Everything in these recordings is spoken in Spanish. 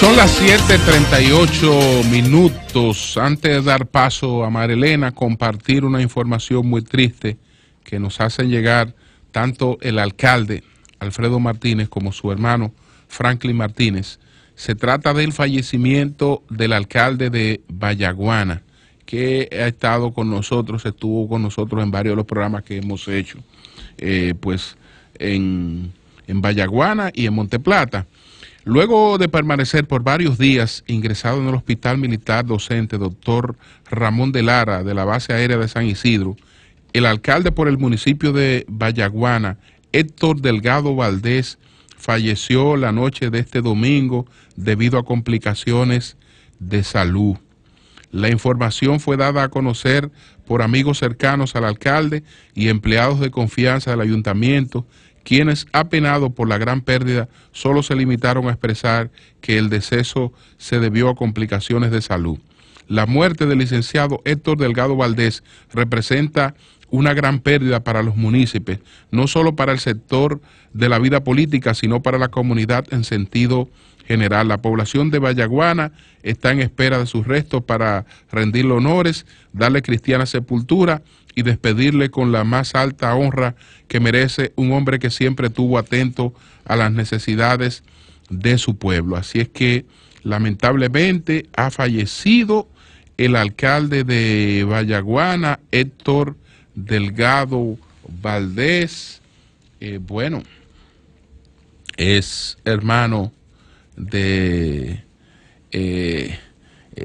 Son las 7:38 minutos. Antes de dar paso a Marilena, compartir una información muy triste que nos hacen llegar tanto el alcalde Alfredo Martínez como su hermano Franklin Martínez. Se trata del fallecimiento del alcalde de Vallaguana, que ha estado con nosotros, estuvo con nosotros en varios de los programas que hemos hecho, eh, pues en, en Vallaguana y en Monteplata. Luego de permanecer por varios días ingresado en el Hospital Militar Docente Dr. Ramón de Lara de la Base Aérea de San Isidro, el alcalde por el municipio de Vallaguana, Héctor Delgado Valdés, falleció la noche de este domingo debido a complicaciones de salud. La información fue dada a conocer por amigos cercanos al alcalde y empleados de confianza del ayuntamiento quienes, apenados por la gran pérdida, solo se limitaron a expresar que el deceso se debió a complicaciones de salud. La muerte del licenciado Héctor Delgado Valdés representa una gran pérdida para los municipios, no solo para el sector de la vida política, sino para la comunidad en sentido general. La población de Vallaguana está en espera de sus restos para rendirle honores, darle cristiana sepultura y despedirle con la más alta honra que merece un hombre que siempre estuvo atento a las necesidades de su pueblo. Así es que lamentablemente ha fallecido el alcalde de Vallaguana, Héctor Delgado Valdés. Eh, bueno, es hermano de eh,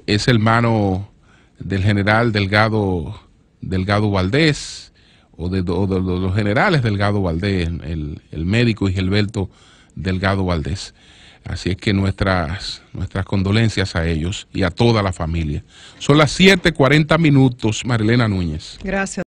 hermano del general Delgado Delgado Valdés o de, los generales Delgado Valdés, el, médico y Gilberto Delgado Valdés. Así es que nuestras, nuestras condolencias a ellos y a toda la familia. Son las 7:40 minutos, Marilena Núñez. Gracias.